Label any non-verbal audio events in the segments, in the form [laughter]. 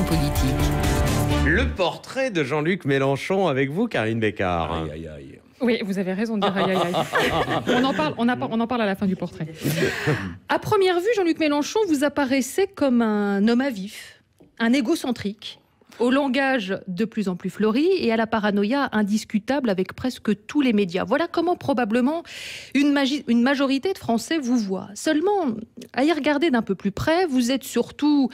politique. Le portrait de Jean-Luc Mélenchon avec vous, Karine Bécard. Oui, vous avez raison de dire aïe, aïe, aïe. On en parle, on, en parle à la fin du portrait. À première vue, Jean-Luc Mélenchon, vous apparaissait comme un homme à vif, un égocentrique, au langage de plus en plus fleuri et à la paranoïa indiscutable avec presque tous les médias. Voilà comment probablement une, une majorité de Français vous voit. Seulement, à y regarder d'un peu plus près, vous êtes surtout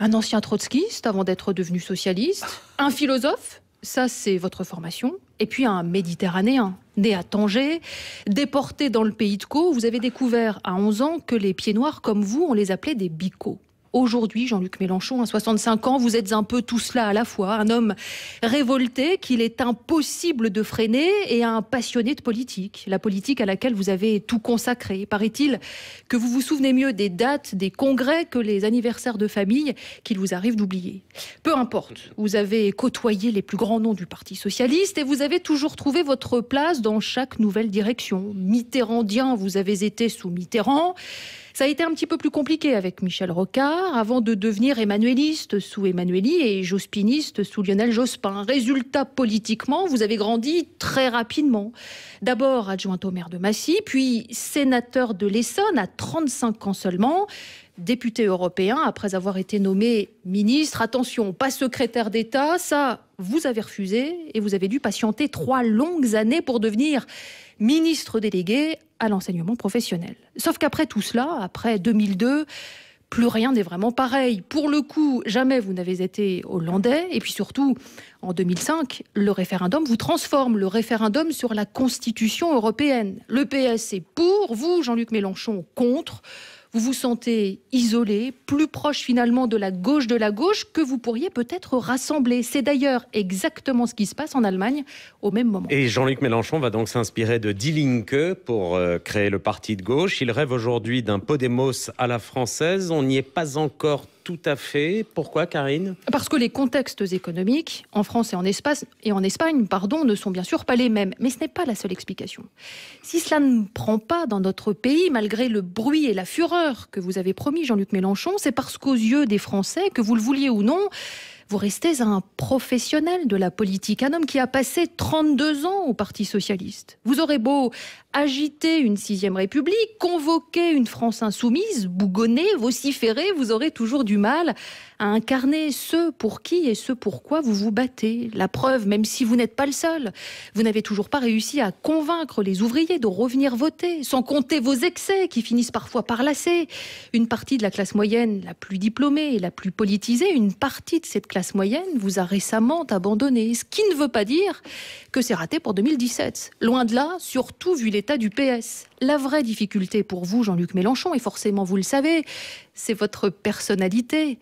un ancien trotskiste avant d'être devenu socialiste, un philosophe, ça c'est votre formation, et puis un méditerranéen, né à Tanger, déporté dans le pays de Caux. Vous avez découvert à 11 ans que les pieds noirs comme vous, on les appelait des bicots. Aujourd'hui, Jean-Luc Mélenchon, à 65 ans, vous êtes un peu tout cela à la fois, un homme révolté qu'il est impossible de freiner et un passionné de politique, la politique à laquelle vous avez tout consacré. Paraît-il que vous vous souvenez mieux des dates, des congrès que les anniversaires de famille qu'il vous arrive d'oublier. Peu importe, vous avez côtoyé les plus grands noms du Parti socialiste et vous avez toujours trouvé votre place dans chaque nouvelle direction. Mitterrandien, vous avez été sous Mitterrand. Ça a été un petit peu plus compliqué avec Michel Rocard, avant de devenir Emmanueliste sous Emmanueli et jospiniste sous Lionel Jospin. Résultat, politiquement, vous avez grandi très rapidement. D'abord adjoint au maire de Massy, puis sénateur de l'Essonne à 35 ans seulement député européen après avoir été nommé ministre. Attention, pas secrétaire d'État, ça, vous avez refusé et vous avez dû patienter trois longues années pour devenir ministre délégué à l'enseignement professionnel. Sauf qu'après tout cela, après 2002, plus rien n'est vraiment pareil. Pour le coup, jamais vous n'avez été hollandais. Et puis surtout, en 2005, le référendum vous transforme, le référendum sur la Constitution européenne. Le PS est pour, vous, Jean-Luc Mélenchon, contre vous vous sentez isolé, plus proche finalement de la gauche de la gauche que vous pourriez peut-être rassembler. C'est d'ailleurs exactement ce qui se passe en Allemagne au même moment. Et Jean-Luc Mélenchon va donc s'inspirer de Die Linke pour euh, créer le parti de gauche. Il rêve aujourd'hui d'un Podemos à la française. On n'y est pas encore tout à fait. Pourquoi, Karine Parce que les contextes économiques en France et en, Espagne, pardon, ne sont bien sûr pas les mêmes. Mais ce n'est pas la seule explication. Si cela ne prend pas dans notre pays, malgré le bruit et la fureur que vous avez promis, Jean-Luc Mélenchon, c'est parce qu'aux yeux des Français, que vous le vouliez ou non, vous restez un professionnel de la politique, un homme qui a passé 32 ans au Parti socialiste. Vous aurez beau agiter une sixième République, convoquer une France insoumise, bougonner, vociférer, vous aurez toujours du mal à incarner ce pour qui et ce pourquoi vous vous battez. La preuve, même si vous n'êtes pas le seul, vous n'avez toujours pas réussi à convaincre les ouvriers de revenir voter, sans compter vos excès qui finissent parfois par lasser. Une partie de la classe moyenne la plus diplômée et la plus politisée, une partie de cette classe moyenne vous a récemment abandonné, ce qui ne veut pas dire que c'est raté pour 2017. Loin de là, surtout vu les l'état du PS. La vraie difficulté pour vous, Jean-Luc Mélenchon, et forcément vous le savez, c'est votre personnalité.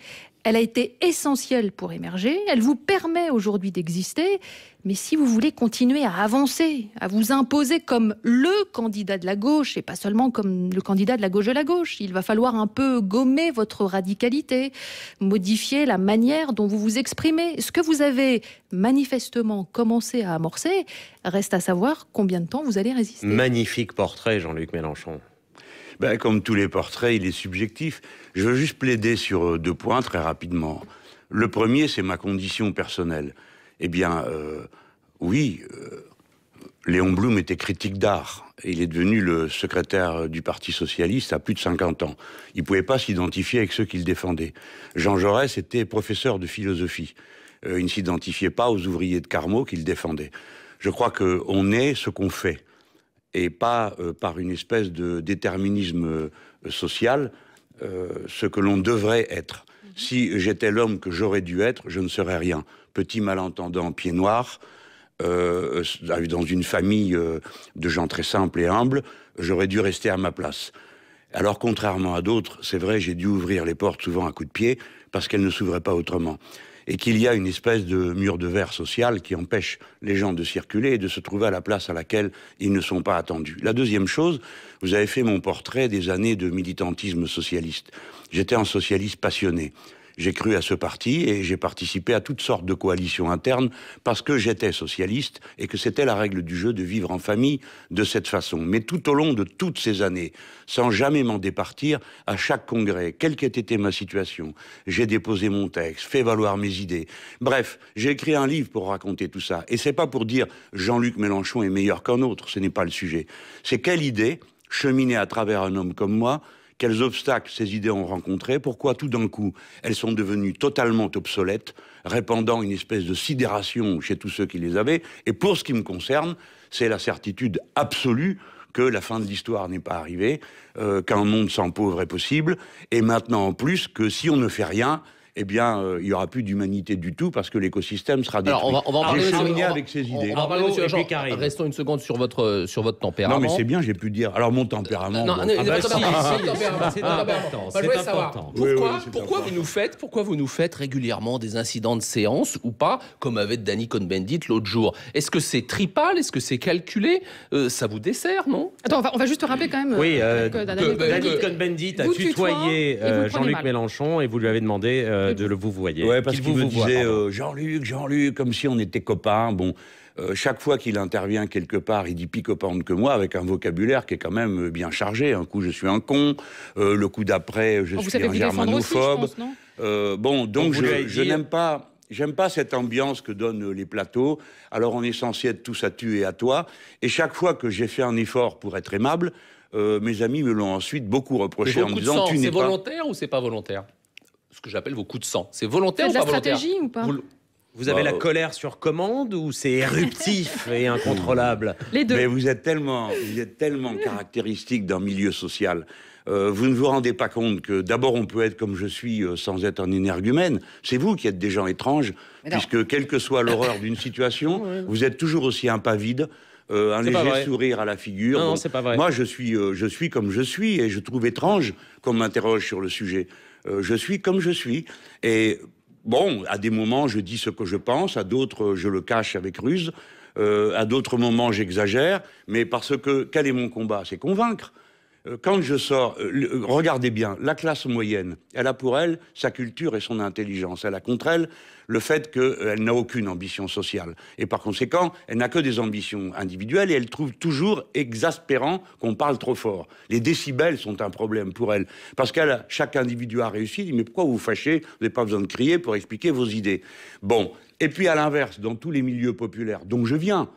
Elle a été essentielle pour émerger. Elle vous permet aujourd'hui d'exister. Mais si vous voulez continuer à avancer, à vous imposer comme le candidat de la gauche et pas seulement comme le candidat de la gauche de la gauche, il va falloir un peu gommer votre radicalité, modifier la manière dont vous vous exprimez. Ce que vous avez manifestement commencé à amorcer, reste à savoir combien de temps vous allez résister. Magnifique portrait, Jean-Luc Mélenchon ben, Comme tous les portraits, il est subjectif. Je veux juste plaider sur euh, deux points très rapidement. Le premier, c'est ma condition personnelle. Eh bien, euh, oui, euh, Léon Blum était critique d'art. Il est devenu le secrétaire du Parti socialiste à plus de 50 ans. Il ne pouvait pas s'identifier avec ceux qu'il défendait. Jean Jaurès était professeur de philosophie. il ne s'identifiait pas aux ouvriers de carmaux qu'il défendait. Je crois qu'on est ce qu'on fait et pas euh, par une espèce de déterminisme euh, social euh, ce que l'on devrait être. Mhm. Si j'étais l'homme que j'aurais dû être, je ne serais rien. Petit malentendant, pied noir, dans une famille de gens très simples et humbles, j'aurais dû rester à ma place. Alors, contrairement à d'autres, c'est vrai, j'ai dû ouvrir les portes souvent à coups de pied parce qu'elles ne s'ouvraient pas autrement et qu'il y a une espèce de mur de verre social qui empêche les gens de circuler et de se trouver à la place à laquelle ils ne sont pas attendus. La deuxième chose, vous avez fait mon portrait des années de militantisme socialiste. J'étais un socialiste passionné. J'ai cru à ce parti et j'ai participé à toutes sortes de coalitions internes parce que j'étais socialiste et que c'était la règle du jeu de vivre en famille de cette façon. Mais tout au long de toutes ces années, sans jamais m'en départir, à chaque congrès, quelle qu'ait été ma situation, j'ai déposé mon texte, fait valoir mes idées. Bref, j'ai écrit un livre pour raconter tout ça. Et c'est pas pour dire Jean-Luc Mélenchon est meilleur qu'un autre, ce n'est pas le sujet. C'est quelle idée cheminer à travers un homme comme moi, quels obstacles ces idées ont rencontrés, pourquoi tout d'un coup elles sont devenues totalement obsolètes, répandant une espèce de sidération chez tous ceux qui les avaient. Et pour ce qui me concerne, c'est la certitude absolue que la fin de l'histoire n'est pas arrivée, euh, qu'un monde sans pauvres est possible, et maintenant en plus que si on ne fait rien, eh bien, euh, il n'y aura plus d'humanité du tout parce que l'écosystème sera détruit. Alors, on va, on va en parler on avec ces idées. On va restons une seconde sur votre, euh, sur votre tempérament. Non, mais c'est bien, j'ai pu dire. Alors, mon tempérament. Non, c'est important. C'est important. Pourquoi, pourquoi, vous nous faites, pourquoi vous nous faites régulièrement des incidents de séance ou pas, comme avait Danny Cohn-Bendit l'autre jour Est-ce que c'est tripal Est-ce que c'est calculé euh, Ça vous dessert, non Attends, on va, juste rappeler quand même. Oui, que, Danny Cohn-Bendit a tutoyé Jean-Luc Mélenchon et vous lui avez demandé euh, de le vous voyez. parce qu'il vous, me disait euh, Jean-Luc, Jean-Luc, comme si on était copains. Bon, euh, chaque fois qu'il intervient quelque part, il dit copain que moi, avec un vocabulaire qui est quand même bien chargé. Un coup, je suis un con. le coup d'après, je oh, suis un germanophobe. bon, donc je, n'aime pas. J'aime pas cette ambiance que donnent les plateaux. Alors on est censé être tous à tu et à toi. Et chaque fois que j'ai fait un effort pour être aimable, mes amis me l'ont ensuite beaucoup reproché en me disant tu n'es pas volontaire ou c'est pas volontaire ce que j'appelle vos coups de sang. C'est volontaire ou pas volontaire stratégie ou pas Vous... avez la bah, euh, colère sur commande ou c'est [laughs] éruptif et incontrôlable Les deux. Mais vous êtes tellement, vous êtes tellement caractéristique d'un milieu social. Euh, vous ne vous rendez pas compte que d'abord on peut être comme je suis euh, sans être un énergumène. C'est vous qui êtes des gens étranges, puisque quelle que soit l'horreur d'une situation, [laughs] vous êtes toujours aussi un pas vide, un léger sourire à la figure. Non, c'est pas vrai. Moi, je suis, je suis comme je suis et je trouve étrange qu'on m'interroge sur le sujet. Euh, je suis comme je suis. Et bon, à des moments, je dis ce que je pense, à d'autres, je le cache avec ruse, euh, à d'autres moments, j'exagère, mais parce que quel est mon combat C'est convaincre. Euh, quand je sors, euh, euh, regardez bien, la classe moyenne, elle a pour elle sa culture et son intelligence. Elle a contre elle le fait qu'elle n'a aucune ambition sociale. Et par conséquent, elle n'a que des ambitions individuelles et elle trouve toujours exaspérant qu'on parle trop fort. Les décibels sont un problème pour elle. Parce qu'elle, chaque individu a réussi, dit, mais pourquoi vous vous fâchez Vous n'avez pas besoin de crier pour expliquer vos idées. Bon. Et puis à l'inverse, dans tous les milieux populaires dont je viens,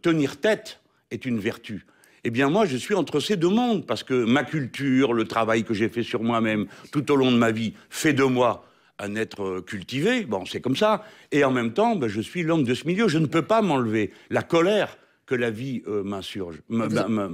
tenir tête est une vertu. Eh bien, moi, je suis entre ces deux mondes, parce que ma culture, le travail que j'ai fait sur moi-même tout au long de ma vie, fait de moi un être euh, cultivé, bon, c'est comme ça, et en même temps, ben, je suis l'homme de ce milieu, je ne peux pas m'enlever la colère que la vie euh, m'insurge, hmm.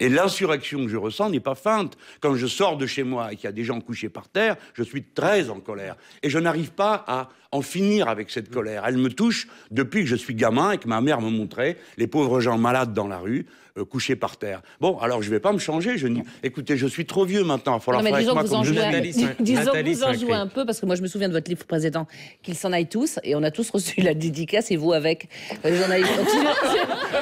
Et l'insurrection que je ressens n'est pas feinte. Quand je sors de chez moi et qu'il y a des gens couchés par terre, je suis très en colère. Et je n'arrive pas à en finir avec cette colère. Elle me touche depuis que je suis gamin et que ma mère me montrait les pauvres gens malades dans la rue, euh, couchés par terre. Bon, alors je ne vais pas me changer. écoutez, je suis trop vieux maintenant. Il va falloir non, mais disons que vous en jouez un, peu, parce que moi je me souviens de votre livre président, qu'ils s'en aillent tous, et on a tous reçu la dédicace, et vous avec. Euh, les journalistes. [laughs]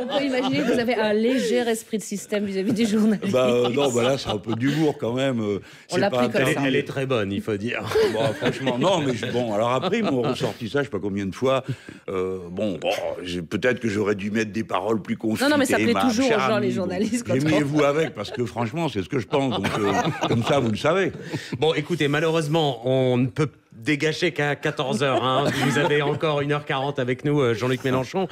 on peut imaginer que vous avez un léger esprit de système vis-à-vis des journalistes. – Bah, euh, non, bah là, c'est un peu d'humour quand même. Euh, on l'a pris comme ça. Elle est très bonne, il faut dire. Bah, franchement, non, mais bon, alors après, ils m'ont ressorti ça, je sais pas combien de fois. Euh, bon, peut-être que j'aurais dû mettre des paroles plus concrètes. Non, non, mais ça plaît toujours aux gens, les journalistes. Aimez-vous avec, parce que franchement, c'est ce que je pense. comme ça, vous le savez. Bon, écoutez, malheureusement, on ne peut dégager qu'à 14h. Hein. Vous avez encore 1h40 avec nous, Jean-Luc Mélenchon.